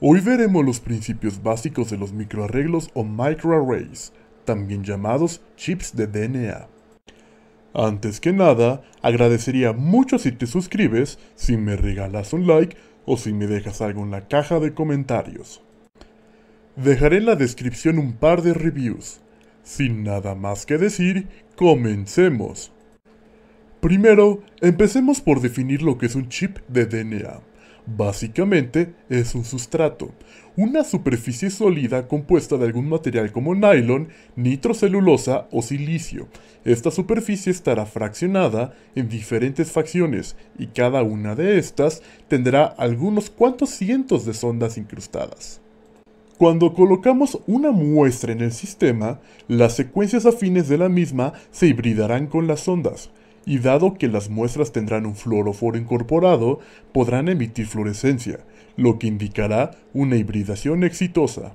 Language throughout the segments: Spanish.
Hoy veremos los principios básicos de los microarreglos o microarrays, también llamados chips de DNA. Antes que nada, agradecería mucho si te suscribes, si me regalas un like o si me dejas algo en la caja de comentarios. Dejaré en la descripción un par de reviews. Sin nada más que decir, comencemos. Primero, empecemos por definir lo que es un chip de DNA. Básicamente es un sustrato, una superficie sólida compuesta de algún material como nylon, nitrocelulosa o silicio. Esta superficie estará fraccionada en diferentes facciones y cada una de estas tendrá algunos cuantos cientos de sondas incrustadas. Cuando colocamos una muestra en el sistema, las secuencias afines de la misma se hibridarán con las ondas, y dado que las muestras tendrán un fluoroforo incorporado, podrán emitir fluorescencia, lo que indicará una hibridación exitosa.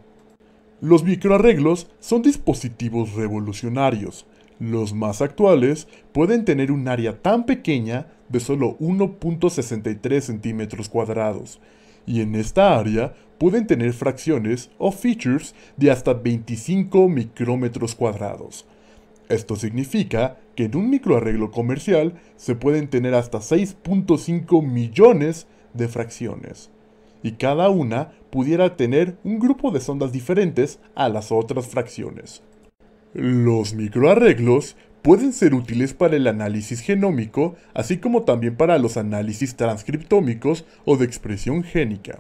Los microarreglos son dispositivos revolucionarios. Los más actuales pueden tener un área tan pequeña de solo 1.63 centímetros cuadrados, y en esta área pueden tener fracciones o features de hasta 25 micrómetros cuadrados, esto significa que en un microarreglo comercial se pueden tener hasta 6.5 millones de fracciones, y cada una pudiera tener un grupo de sondas diferentes a las otras fracciones. Los microarreglos pueden ser útiles para el análisis genómico, así como también para los análisis transcriptómicos o de expresión génica.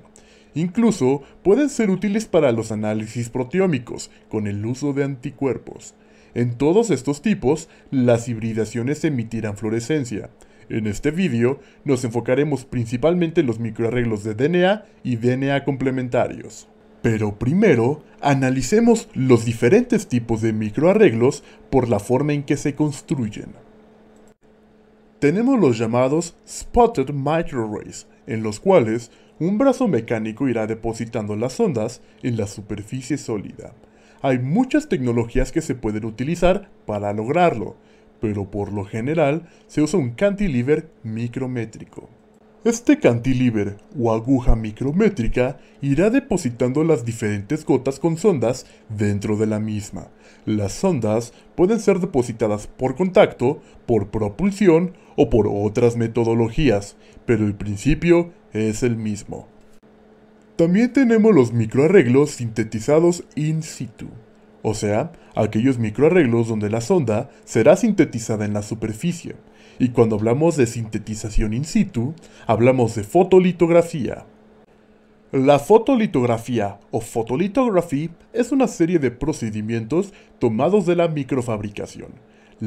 Incluso pueden ser útiles para los análisis proteómicos, con el uso de anticuerpos. En todos estos tipos, las hibridaciones emitirán fluorescencia. En este vídeo nos enfocaremos principalmente en los microarreglos de DNA y DNA complementarios. Pero primero, analicemos los diferentes tipos de microarreglos por la forma en que se construyen. Tenemos los llamados spotted microarrays, en los cuales un brazo mecánico irá depositando las ondas en la superficie sólida. Hay muchas tecnologías que se pueden utilizar para lograrlo, pero por lo general se usa un cantilever micrométrico. Este cantilever o aguja micrométrica irá depositando las diferentes gotas con sondas dentro de la misma. Las sondas pueden ser depositadas por contacto, por propulsión o por otras metodologías, pero el principio es el mismo. También tenemos los microarreglos sintetizados in situ, o sea, aquellos microarreglos donde la sonda será sintetizada en la superficie. Y cuando hablamos de sintetización in situ, hablamos de fotolitografía. La fotolitografía o fotolitografía es una serie de procedimientos tomados de la microfabricación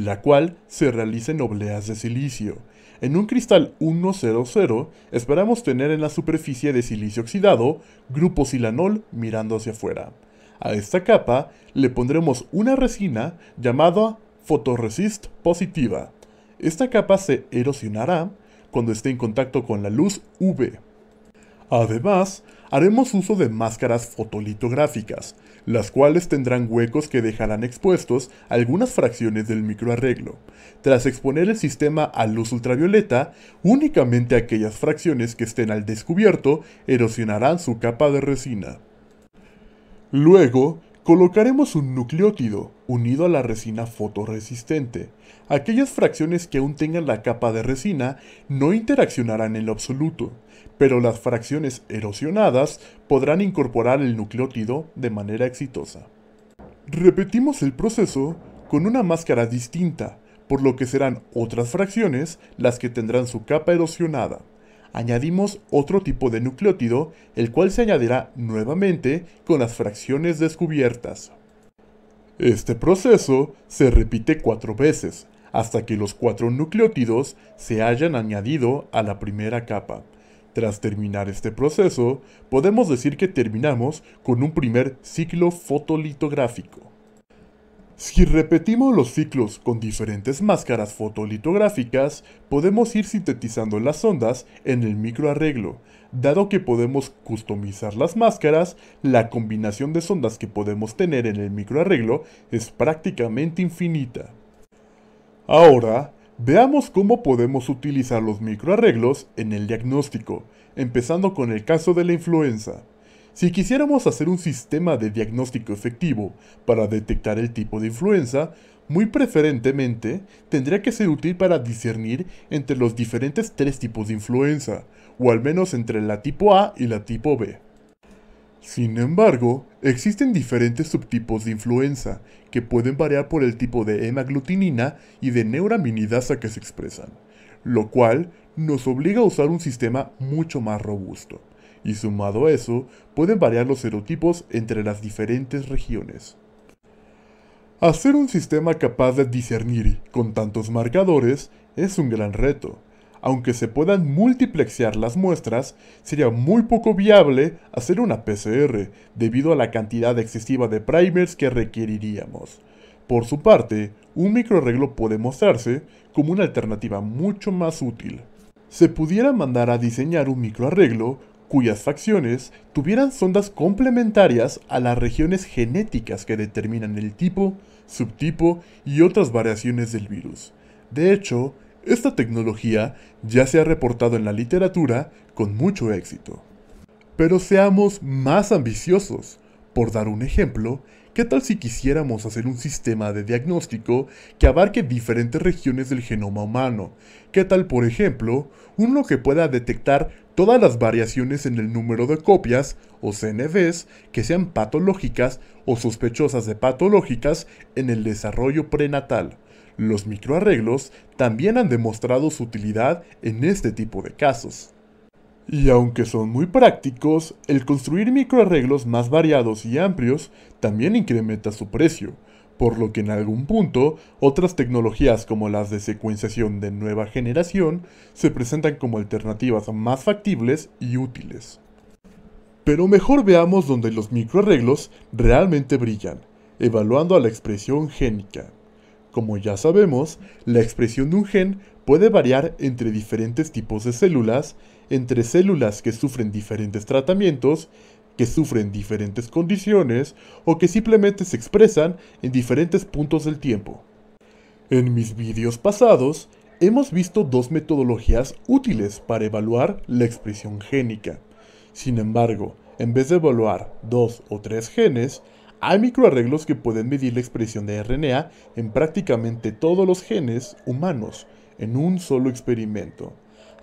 la cual se realiza en obleas de silicio. En un cristal 100 esperamos tener en la superficie de silicio oxidado grupo silanol mirando hacia afuera. A esta capa le pondremos una resina llamada fotoresist positiva. Esta capa se erosionará cuando esté en contacto con la luz UV. Además, haremos uso de máscaras fotolitográficas, las cuales tendrán huecos que dejarán expuestos algunas fracciones del microarreglo. Tras exponer el sistema a luz ultravioleta, únicamente aquellas fracciones que estén al descubierto erosionarán su capa de resina. Luego, Colocaremos un nucleótido unido a la resina fotoresistente. Aquellas fracciones que aún tengan la capa de resina no interaccionarán en lo absoluto, pero las fracciones erosionadas podrán incorporar el nucleótido de manera exitosa. Repetimos el proceso con una máscara distinta, por lo que serán otras fracciones las que tendrán su capa erosionada añadimos otro tipo de nucleótido, el cual se añadirá nuevamente con las fracciones descubiertas. Este proceso se repite cuatro veces, hasta que los cuatro nucleótidos se hayan añadido a la primera capa. Tras terminar este proceso, podemos decir que terminamos con un primer ciclo fotolitográfico. Si repetimos los ciclos con diferentes máscaras fotolitográficas, podemos ir sintetizando las ondas en el microarreglo. Dado que podemos customizar las máscaras, la combinación de sondas que podemos tener en el microarreglo es prácticamente infinita. Ahora, veamos cómo podemos utilizar los microarreglos en el diagnóstico, empezando con el caso de la influenza. Si quisiéramos hacer un sistema de diagnóstico efectivo para detectar el tipo de influenza, muy preferentemente tendría que ser útil para discernir entre los diferentes tres tipos de influenza, o al menos entre la tipo A y la tipo B. Sin embargo, existen diferentes subtipos de influenza, que pueden variar por el tipo de hemaglutinina y de neuraminidasa que se expresan, lo cual nos obliga a usar un sistema mucho más robusto y sumado a eso, pueden variar los serotipos entre las diferentes regiones. Hacer un sistema capaz de discernir con tantos marcadores es un gran reto. Aunque se puedan multiplexear las muestras, sería muy poco viable hacer una PCR debido a la cantidad excesiva de primers que requeriríamos. Por su parte, un microarreglo puede mostrarse como una alternativa mucho más útil. Se pudiera mandar a diseñar un microarreglo cuyas facciones tuvieran sondas complementarias a las regiones genéticas que determinan el tipo, subtipo y otras variaciones del virus. De hecho, esta tecnología ya se ha reportado en la literatura con mucho éxito. Pero seamos más ambiciosos. Por dar un ejemplo, ¿Qué tal si quisiéramos hacer un sistema de diagnóstico que abarque diferentes regiones del genoma humano? ¿Qué tal, por ejemplo, uno que pueda detectar todas las variaciones en el número de copias o CNVs que sean patológicas o sospechosas de patológicas en el desarrollo prenatal? Los microarreglos también han demostrado su utilidad en este tipo de casos. Y aunque son muy prácticos, el construir microarreglos más variados y amplios también incrementa su precio, por lo que en algún punto otras tecnologías como las de secuenciación de nueva generación se presentan como alternativas más factibles y útiles. Pero mejor veamos donde los microarreglos realmente brillan, evaluando a la expresión génica. Como ya sabemos, la expresión de un gen puede variar entre diferentes tipos de células entre células que sufren diferentes tratamientos, que sufren diferentes condiciones o que simplemente se expresan en diferentes puntos del tiempo. En mis vídeos pasados, hemos visto dos metodologías útiles para evaluar la expresión génica. Sin embargo, en vez de evaluar dos o tres genes, hay microarreglos que pueden medir la expresión de RNA en prácticamente todos los genes humanos en un solo experimento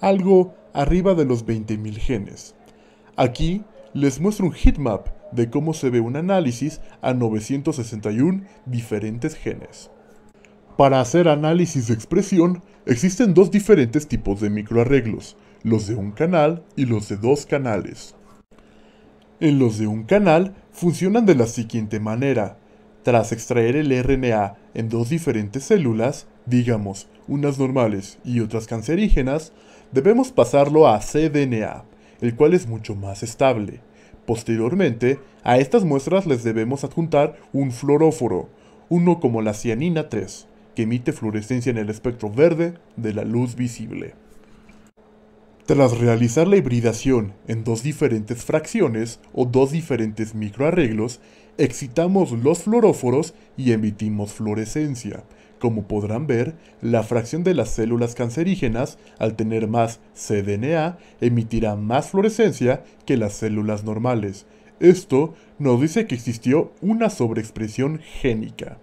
algo arriba de los 20.000 genes. Aquí les muestro un heatmap de cómo se ve un análisis a 961 diferentes genes. Para hacer análisis de expresión, existen dos diferentes tipos de microarreglos, los de un canal y los de dos canales. En los de un canal funcionan de la siguiente manera. Tras extraer el RNA en dos diferentes células, digamos, unas normales y otras cancerígenas, debemos pasarlo a CDNA, el cual es mucho más estable. Posteriormente, a estas muestras les debemos adjuntar un fluoróforo, uno como la cianina 3, que emite fluorescencia en el espectro verde de la luz visible. Tras realizar la hibridación en dos diferentes fracciones o dos diferentes microarreglos, excitamos los fluoróforos y emitimos fluorescencia, como podrán ver, la fracción de las células cancerígenas, al tener más cDNA, emitirá más fluorescencia que las células normales. Esto nos dice que existió una sobreexpresión génica.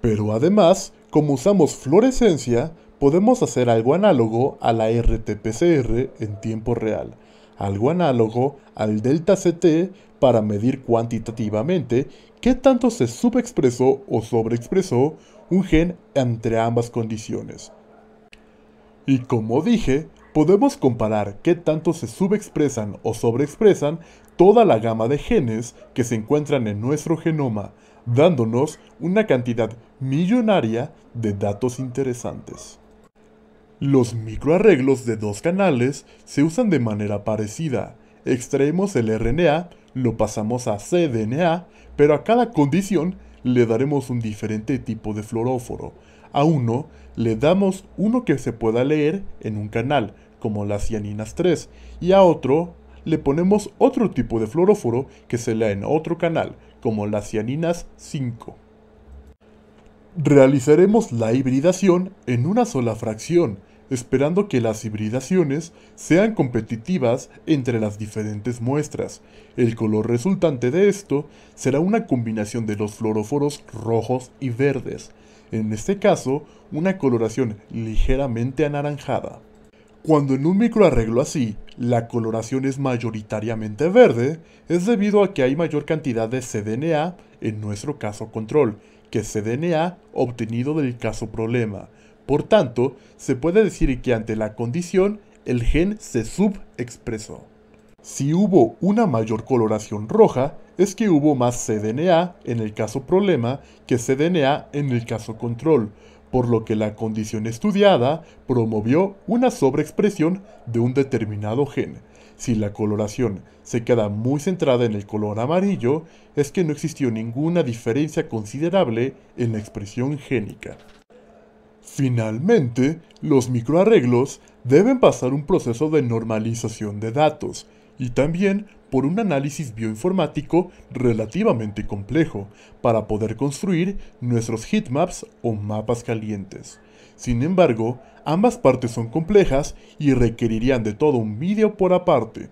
Pero además, como usamos fluorescencia, podemos hacer algo análogo a la RT-PCR en tiempo real, algo análogo al delta CT para medir cuantitativamente qué tanto se subexpresó o sobreexpresó un gen entre ambas condiciones. Y como dije, podemos comparar qué tanto se subexpresan o sobreexpresan toda la gama de genes que se encuentran en nuestro genoma, dándonos una cantidad millonaria de datos interesantes. Los microarreglos de dos canales se usan de manera parecida. Extraemos el RNA, lo pasamos a cDNA, pero a cada condición le daremos un diferente tipo de fluoróforo. A uno le damos uno que se pueda leer en un canal, como las cianinas 3, y a otro le ponemos otro tipo de fluoróforo que se lea en otro canal, como las cianinas 5. Realizaremos la hibridación en una sola fracción, esperando que las hibridaciones sean competitivas entre las diferentes muestras. El color resultante de esto será una combinación de los fluoróforos rojos y verdes, en este caso una coloración ligeramente anaranjada. Cuando en un microarreglo así, la coloración es mayoritariamente verde, es debido a que hay mayor cantidad de CDNA, en nuestro caso control, que CDNA obtenido del caso problema, por tanto, se puede decir que ante la condición, el gen se subexpresó. Si hubo una mayor coloración roja, es que hubo más cDNA en el caso problema que cDNA en el caso control, por lo que la condición estudiada promovió una sobreexpresión de un determinado gen. Si la coloración se queda muy centrada en el color amarillo, es que no existió ninguna diferencia considerable en la expresión génica. Finalmente, los microarreglos deben pasar un proceso de normalización de datos y también por un análisis bioinformático relativamente complejo para poder construir nuestros heatmaps o mapas calientes. Sin embargo, ambas partes son complejas y requerirían de todo un vídeo por aparte.